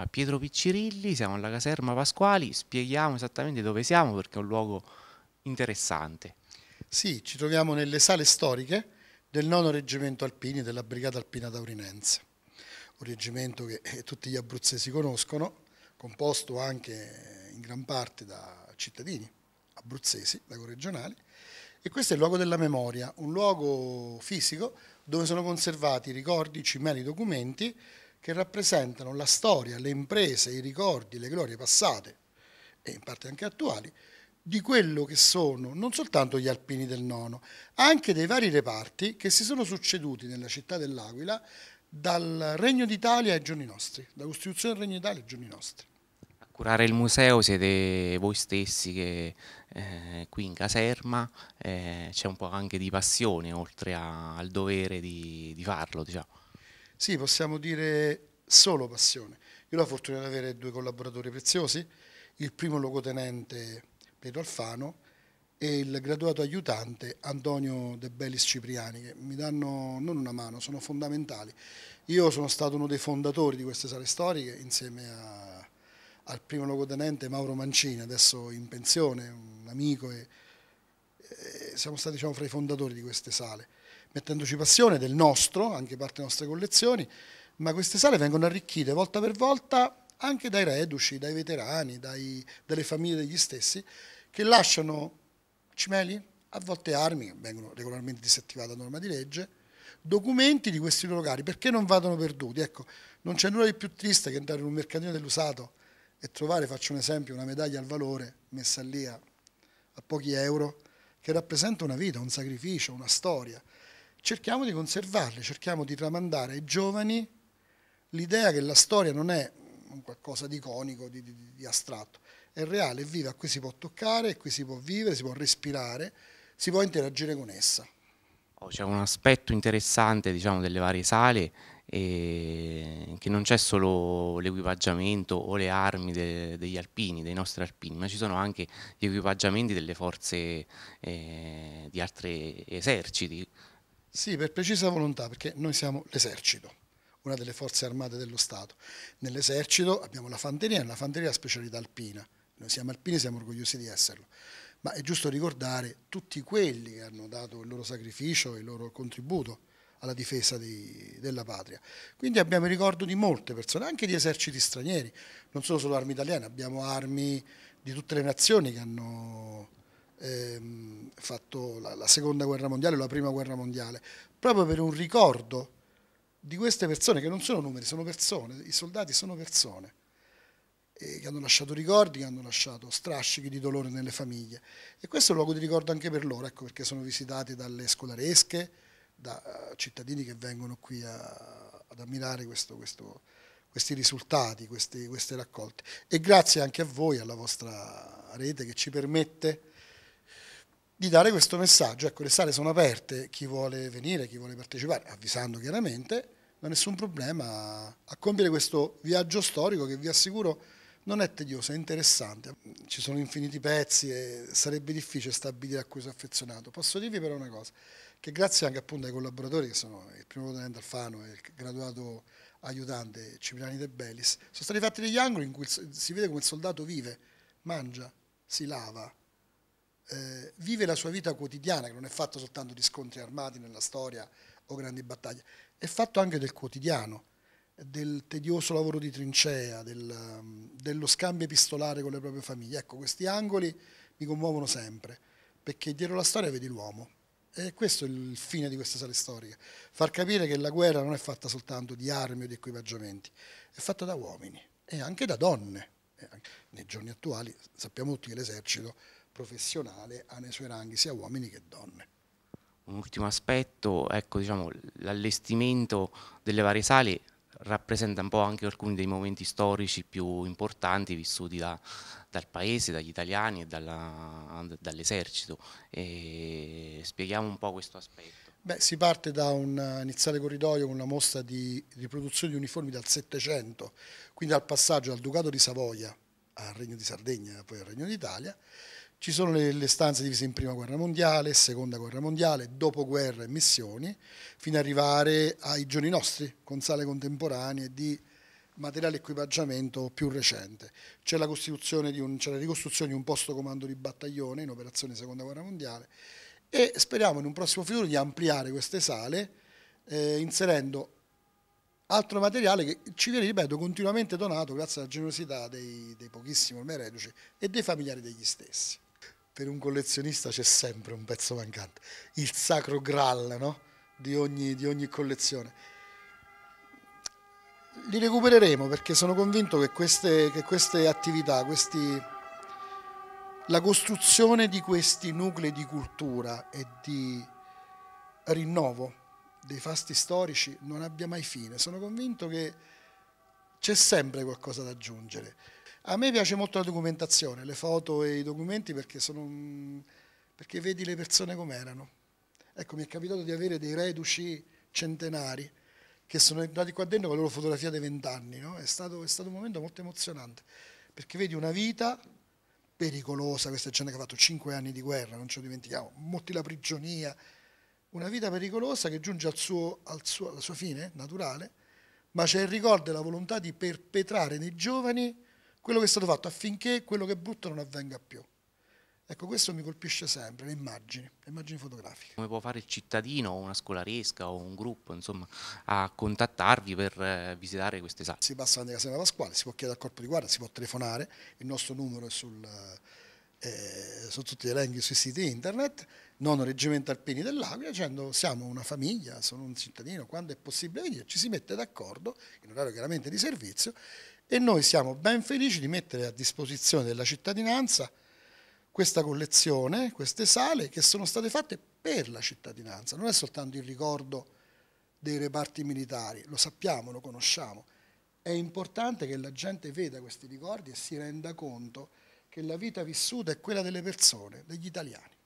Allora, Pietro Piccirilli, siamo alla caserma Pasquali, spieghiamo esattamente dove siamo perché è un luogo interessante. Sì, ci troviamo nelle sale storiche del 9 Reggimento Alpini della Brigata Alpina Taurinense, un reggimento che eh, tutti gli abruzzesi conoscono, composto anche eh, in gran parte da cittadini abruzzesi, da corregionali, e questo è il luogo della memoria, un luogo fisico dove sono conservati ricordi, cimeli, documenti che rappresentano la storia, le imprese, i ricordi, le glorie passate e in parte anche attuali di quello che sono non soltanto gli alpini del nono, anche dei vari reparti che si sono succeduti nella città dell'Aquila dal Regno d'Italia ai giorni nostri, dalla Costituzione del Regno d'Italia ai giorni nostri. A curare il museo siete voi stessi che eh, qui in caserma eh, c'è un po' anche di passione oltre a, al dovere di, di farlo, diciamo. Sì, possiamo dire solo passione. Io ho la fortuna di avere due collaboratori preziosi, il primo logotenente Pietro Alfano e il graduato aiutante Antonio De Bellis Cipriani, che mi danno non una mano, sono fondamentali. Io sono stato uno dei fondatori di queste sale storiche insieme a, al primo logotenente Mauro Mancini, adesso in pensione, un amico, e, e siamo stati diciamo, fra i fondatori di queste sale mettendoci passione del nostro, anche parte delle nostre collezioni, ma queste sale vengono arricchite volta per volta anche dai reduci, dai veterani, dai, dalle famiglie degli stessi, che lasciano cimeli, a volte armi, che vengono regolarmente disattivate a norma di legge, documenti di questi loro cari, perché non vadano perduti? Ecco, non c'è nulla di più triste che andare in un mercatino dell'usato e trovare, faccio un esempio, una medaglia al valore messa lì a, a pochi euro, che rappresenta una vita, un sacrificio, una storia cerchiamo di conservarle, cerchiamo di tramandare ai giovani l'idea che la storia non è qualcosa di iconico, di, di, di astratto, è reale, è viva, qui si può toccare, qui si può vivere, si può respirare, si può interagire con essa. Oh, c'è un aspetto interessante diciamo, delle varie sale eh, che non c'è solo l'equipaggiamento o le armi de degli alpini, dei nostri alpini, ma ci sono anche gli equipaggiamenti delle forze eh, di altri eserciti, sì, per precisa volontà, perché noi siamo l'esercito, una delle forze armate dello Stato. Nell'esercito abbiamo la fanteria, la fanteria la specialità alpina. Noi siamo alpini, e siamo orgogliosi di esserlo. Ma è giusto ricordare tutti quelli che hanno dato il loro sacrificio e il loro contributo alla difesa di, della patria. Quindi abbiamo il ricordo di molte persone, anche di eserciti stranieri, non sono solo armi italiane, abbiamo armi di tutte le nazioni che hanno ehm, fatto la, la seconda guerra mondiale o la prima guerra mondiale, proprio per un ricordo di queste persone che non sono numeri, sono persone, i soldati sono persone che hanno lasciato ricordi, che hanno lasciato strascichi di dolore nelle famiglie. E questo è un luogo di ricordo anche per loro, ecco perché sono visitati dalle scolaresche, da eh, cittadini che vengono qui a, ad ammirare questo, questo, questi risultati, questi, queste raccolte. E grazie anche a voi, alla vostra rete che ci permette di dare questo messaggio. Ecco, le sale sono aperte, chi vuole venire, chi vuole partecipare, avvisando chiaramente, non ha nessun problema a compiere questo viaggio storico che vi assicuro non è tedioso, è interessante. Ci sono infiniti pezzi e sarebbe difficile stabilire a cui sono affezionato. Posso dirvi però una cosa, che grazie anche appunto ai collaboratori che sono il primo tenente Alfano e il graduato aiutante Cipriani De Bellis, sono stati fatti degli angoli in cui si vede come il soldato vive, mangia, si lava, eh, vive la sua vita quotidiana, che non è fatta soltanto di scontri armati nella storia o grandi battaglie, è fatto anche del quotidiano, del tedioso lavoro di trincea, del, um, dello scambio epistolare con le proprie famiglie. Ecco, questi angoli mi commuovono sempre, perché dietro la storia vedi l'uomo. E questo è il fine di questa sala storica, far capire che la guerra non è fatta soltanto di armi o di equipaggiamenti, è fatta da uomini e anche da donne. Nei giorni attuali sappiamo tutti che l'esercito professionale ha nei suoi ranghi sia uomini che donne. Un ultimo aspetto, ecco, diciamo, l'allestimento delle varie sale rappresenta un po' anche alcuni dei momenti storici più importanti vissuti da, dal paese, dagli italiani e dall'esercito. Dall spieghiamo un po' questo aspetto. Beh, si parte da un iniziale corridoio con una mostra di riproduzione di uniformi dal Settecento, quindi al passaggio dal Ducato di Savoia al Regno di Sardegna, e poi al Regno d'Italia, ci sono le, le stanze divise in prima guerra mondiale, seconda guerra mondiale, dopoguerra e missioni, fino ad arrivare ai giorni nostri, con sale contemporanee di materiale equipaggiamento più recente. C'è la, un, la, ricostruzione di un posto comando di battaglione in operazione seconda guerra mondiale e speriamo in un prossimo futuro di ampliare queste sale eh, inserendo altro materiale che ci viene, ripeto, continuamente donato grazie alla generosità dei, dei pochissimi ormai reduci e dei familiari degli stessi per un collezionista c'è sempre un pezzo mancante, il sacro graal no? di, ogni, di ogni collezione li recupereremo perché sono convinto che queste, che queste attività, questi, la costruzione di questi nuclei di cultura e di rinnovo dei fasti storici non abbia mai fine. Sono convinto che c'è sempre qualcosa da aggiungere. A me piace molto la documentazione, le foto e i documenti perché, sono, perché vedi le persone come erano. Ecco, mi è capitato di avere dei reduci centenari che sono entrati qua dentro con la loro fotografia dei vent'anni, no? è, è stato un momento molto emozionante perché vedi una vita pericolosa, questa gente che ha fatto cinque anni di guerra, non ce lo dimentichiamo, molti la prigionia, una vita pericolosa che giunge al suo, al suo, alla sua fine naturale, ma c'è il ricordo e la volontà di perpetrare nei giovani quello che è stato fatto affinché quello che è brutto non avvenga più. Ecco, questo mi colpisce sempre, le immagini, le immagini fotografiche. Come può fare il cittadino o una scolaresca o un gruppo, insomma, a contattarvi per eh, visitare queste sale? Si passa davanti a Casella Pasquale, si può chiedere al corpo di guardia, si può telefonare, il nostro numero è sul eh, eh, su tutti elenchi sui siti internet, nono reggimento alpini dell'Aquila, dicendo siamo una famiglia, sono un cittadino, quando è possibile venire, ci si mette d'accordo, in orario chiaramente di servizio, e noi siamo ben felici di mettere a disposizione della cittadinanza questa collezione, queste sale che sono state fatte per la cittadinanza, non è soltanto il ricordo dei reparti militari, lo sappiamo, lo conosciamo. È importante che la gente veda questi ricordi e si renda conto che la vita vissuta è quella delle persone, degli italiani.